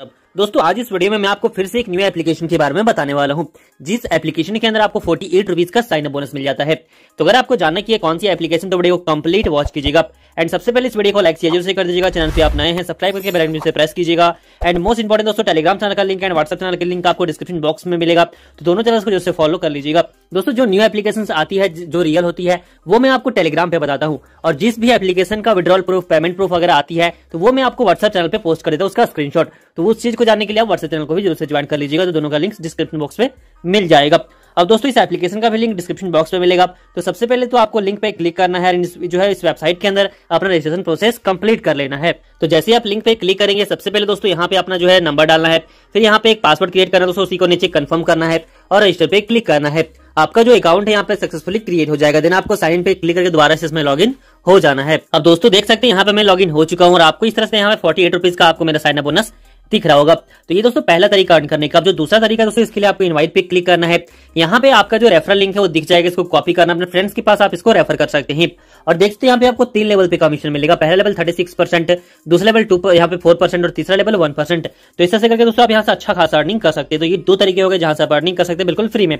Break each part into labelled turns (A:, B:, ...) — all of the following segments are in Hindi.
A: up दोस्तों आज इस वीडियो में मैं आपको फिर से एक न्यू एप्लीकेशन के बारे में बताने वाला हूँ जिस एप्लीकेशन के अंदर आपको फोर्टी एट रुपीज का साइन अप बोनस मिल जाता है तो अगर आपको जानना की कौन सी एप्लीकेशन तो वीडियो को कंप्लीट वॉच कीजिएगा एंड सबसे पहले इस वीडियो को लाइक जरूर से कर दीजिएगा चैनल पर आप नए हैं सब्सक्राइब करके बेल आइकन से प्रेस कीजिएगा एंड मोस्ट इंपॉर्टेंट दोस्तों टेलीग्राम चैनल का लिंक एंड व्हाट्सएप चैनल का लिंक आपको डिस्क्रिप्शन बॉक्स में मिलेगा तो दोनों चैनल को जो फॉलो कर लीजिएगा दोस्तों जो न्यू एप्लीकेशन आती है जो रियल होती है वो मैं आपको टेलीग्राम पे बताता हूँ और जिस भी एप्लीकेशन का विड्रॉल प्रूफ पेमेंट प्रूफ अगर आती है तो वो मैं आपको व्हाट्सएप चैनल पर पोस्ट कर देता हूँ उसका स्क्रीनशॉट तो उस चीज को जानने के लिए आप व्हाट्सएप चैनल को भी जरूर से ज्वाइन कर लीजिएगा तो दोनों का लिंक डिस्क्रिप्शन बॉक्स में मिल जाएगा अब दोस्तों इस एप्लीकेशन का भी लिंक डिस्क्रिप्शन बॉक्स में मिलेगा तो सबसे पहले तो आपको लिंक पे क्लिक करना है जो है इस वेबसाइट के अंदर अपना रजिस्ट्रेशन प्रोसेस कंप्लीट कर लेना है तो जैसे ही आप लिंक पे क्लिक करेंगे सबसे पहले दोस्तों यहाँ पे अपना जो है नंबर डालना है फिर यहाँ पे एक पासवर्ड क्रिएट करना दोस्तों उसी को नीचे कन्फर्म करना है और रजिस्टर पे क्लिक करना है आपका जो अकाउंट है यहाँ पे सक्सेसफुली क्रिएट हो जाएगा देन आपको साइन पे क्लिक करके दोबारा से इसमें लॉगिन हो जाना है अब दोस्तों देख सकते हैं यहाँ पे मैं लॉगिन हो चुका हूँ और आपको इस तरह से यहाँ पे फोर्टी एट रुपीज का आपको मेरा साइन अप बोनस दिख रहा होगा तो ये दोस्तों पहला तरीका अर्न करने का जो दूसरा तरीका दोस्तों इसके लिए आपको इनवाइट पे क्लिक करना है यहाँ पे आपका जो रेफरल लिंक है वो दिख जाएगा इसको कॉपी करना अपने फ्रेंड्स के पास आप इसको रेफर कर सकते हैं और देखते हैं यहाँ पे आपको तीन लेवल पे कमीशन मिलेगा पहला लेवल थर्टी सिक्स परसेंट दूसरा लेवल टू यहाँ पे फोर परसेंट और तीसरा लेवल वन परसेंट तो इस तरह से करके दोस्तों आप यहाँ से अच्छा खासा अर्निंग कर सकते हैं तो ये दो तरीके हो गए जहां से आप अर्निंग कर सकते हैं बिल्कुल फ्री में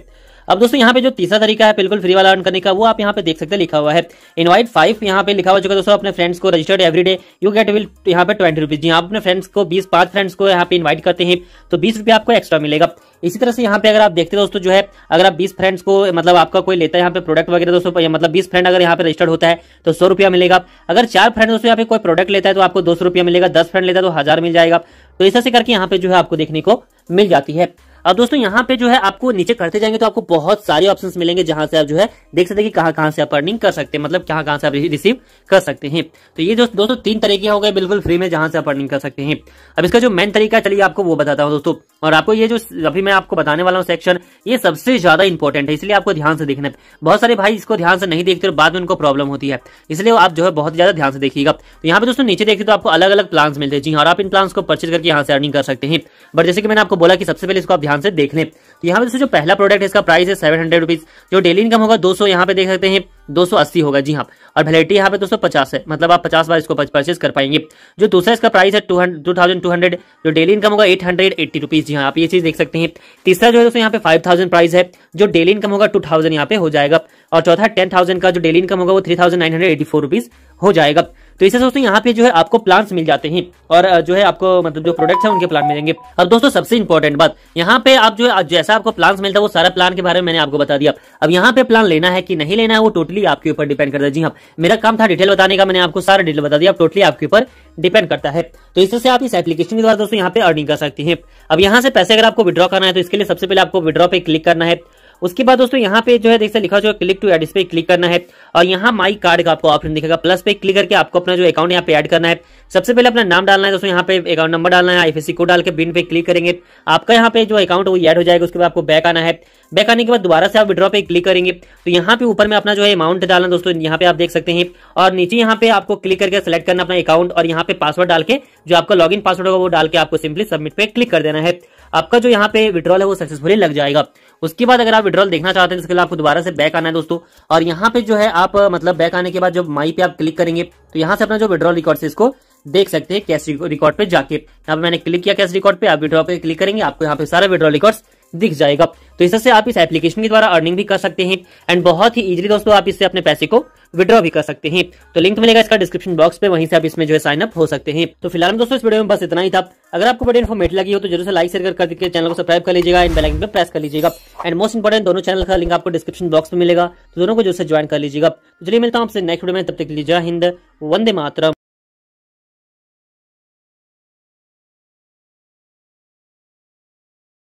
A: अब दोस्तों यहाँ पे जो तीसरा तरीका है बिल्कुल फ्री वाला अर्न करने का वो आप यहाँ पे देख सकते हैं लिखा हुआ है इनवाइट फाइव यहाँ पे लिखा हुआ चुका दोस्तों अपने फ्रेंड्स को registered every day you get will यहाँ पे ट्वेंटी रुपीज जी आप अपने फ्रेंड्स को बीस पांच फ्रेंड्स को यहाँ पे इन्वाइट करते हैं तो बीस रुपया आपको एक्स्ट्रा मिलेगा इसी तरह से यहाँ पे अगर आप देखते हैं दोस्तों जो है अगर आप बीस फ्रेंड्स को मतलब आपका कोई लेता है यहाँ पे प्रोडक्ट वगैरह दोस्तों मतलब बीस फ्रेंड अगर यहाँ पे रजिस्टर्ड होता है तो सौ रुपया मिलेगा अगर चार फ्रेंड दोस्तों यहाँ पे कोई प्रोडक्ट लेता है तो आपको दो सौ रुपया मिलेगा दस फ्रेंड लेता है तो हजार मिल जाएगा तो इस तरह से करके यहाँ पे जो है आपको देखने को मिल जाती है अब दोस्तों यहाँ पे जो है आपको नीचे करते जाएंगे तो आपको बहुत सारे ऑप्शंस मिलेंगे जहां से आप जो है देख सकते हैं कि कहाँ कहाँ से आप अर्निंग कर सकते हैं मतलब कहाँ कहाँ से आप रिसीव कर सकते हैं तो ये दोस्तों तीन तरीके हो गए बिल्कुल फ्री में जहां से आप अर्निंग कर सकते हैं अब इसका जो मेन तरीका चलिए आपको वो बताता हूँ दोस्तों और आपको ये जो अभी मैं आपको बताने वाला हूँ सेक्शन ये सबसे ज्यादा इंपॉर्टेंट है इसलिए आपको ध्यान से देखना बहुत सारे भाई इसको ध्यान से नहीं देखते और बाद में उनको प्रॉब्लम होती है इसलिए आप जो है बहुत ज्यादा ध्यान से देखिएगा तो यहाँ पे दोस्तों नीचे देखिए तो आपको अलग अलग प्लान्स मिलते हैं जी हाँ, और आप इन प्लान्स को परचेज करके यहाँ से अर्निंग कर सकते हैं बट जैसे कि मैंने आपको बोला कि सबसे पहले इसको आप ध्यान से देख लें तो यहाँ पे दोस्तों जो पहला प्रोडक्ट है इसका प्राइस है सेवन हंड्रेड रुपीज जो डेली इनकम होगा दो सौ यहाँ पे देख सकते हैं 280 होगा जी हाँ और वैलिटी यहाँ पे 250 है मतलब आप 50 बार इसको परचेज कर पाएंगे जो दूसरा इसका प्राइस है टू थाउजेंड टू हंड्रेड जो डेली इनकम होगा एट हंड्रेड एट्टी रुपीज जी हाँ आप ये चीज देख सकते हैं तीसरा जो है दोस्तों यहाँ पे फाइव थाउजेंड प्राइस है जो डेली इनकम होगा टू थाउजेंड यहाँ पे हो जाएगा और चौथा टेन थाउजेंड का जो डेली इनकम होगा वो three thousand nine hundred eighty four rupees हो जाएगा तो इससे दोस्तों यहाँ पे जो है आपको प्लांट्स मिल जाते हैं और जो है आपको मतलब जो प्रोडक्ट है उनके प्लान मिलेंगे अब दोस्तों सबसे इंपॉर्टेंट बात यहाँ पे आप जो है जैसा आपको प्लान्स मिलता है वो सारा प्लान के बारे में मैंने आपको बता दिया अब यहाँ पे प्लान लेना है कि नहीं लेना है वो टोटली आपके ऊपर डिपेंड करता है जी हाँ मेरा काम था डिटेल बताने का मैंने आपको सारा डिटेल बता दिया टोटली आपके ऊपर डिपेंड करता है तो इससे आप इस एप्लीकेशन के द्वारा दोस्तों यहाँ पे अर्निंग कर सकते हैं अब यहाँ से पैसे अगर आपको विद्रॉ करना है तो इसके लिए सबसे पहले आपको विद्रॉ पे क्लिक करना है उसके बाद दोस्तों यहाँ पे जो है देख सकते लिखा जो क्लिक टू एड इस पर क्लिक करना है और यहाँ माई कार्ड का आपको ऑप्शन दिखेगा प्लस पे क्लिक करके आपको अपना जो अकाउंट यहाँ पे ऐड करना है सबसे पहले अपना नाम डालना है दोस्तों यहाँ पे अकाउंट नंबर डालना है आईफीसी कोड डाल के बिन पे क्लिक करेंगे आपका यहाँ पे जो अकाउंट वो एड हो जाएगा उसके बाद आपको बैक आना है बैक आने के बाद दोबारा से आप विड्रॉ पे क्लिक करेंगे तो यहाँ पे ऊपर में अपना जो है अमाउंट डालना दोस्तों यहाँ पे आप देख सकते हैं और नीचे यहाँ पे आपको क्लिक करके सेलेक्ट करना अपना अकाउंट और यहाँ पे पासवर्ड डाल के जो आपका लॉग पासवर्ड होगा वो डाल के आपको सिंपली सबमिट पे क्लिक कर देना है आपका जो यहाँ पे विड्रॉल है वो सक्सेसफुली लग जाएगा उसके बाद अगर आप विड्रॉल देखना चाहते हैं तो इसके लिए आपको दोबारा से बैक आना है दोस्तों और यहाँ पे जो है आप मतलब बैक आने के बाद जब माई पे आप क्लिक करेंगे तो यहाँ से अपना जो विड्रॉल रिकॉर्ड है इसको देख सकते हैं कैश रिकॉर्ड पे जाके यहाँ पे मैंने क्लिक किया कैश रिकॉर्ड पे आप विड्रॉ पे क्लिक करेंगे आपको यहाँ पे सारा विड्रॉ रिकॉर्ड दिख जाएगा तो इस तरह से आप इस एप्लीकेशन के द्वारा अर्निंग भी कर सकते हैं एंड बहुत ही इजीली दोस्तों आप इससे अपने पैसे को विड्रॉ भी कर सकते हैं तो लिंक तो मिलेगा इसका डिस्क्रिप्शन बॉक्स पे वहीं से आप इसमें जो है साइन अप हो सकते हैं तो फिलहाल दोस्तों इस वीडियो में बस इतना ही था अगर आपको बड़ी इन्फॉर्मेट लगी हो तो जरूर से लाइक शेयर कर करके चैनल को सब्सक्राइब कर लीजिएगा एंड बेलाइकन पर प्रेस कर लीजिएगा एंड मोस्ट इंपॉर्टेंट दोनों चैनल का लिंक आपको डिस्क्रिप्शन बॉक्स में मिलेगा तो दोनों को जो से ज्वाइन कर लीजिएगा तो चलिए मिलता हूँ आपसे नेक्स्ट वीडियो में तब तक लीजिए हिंद वंदे मातरम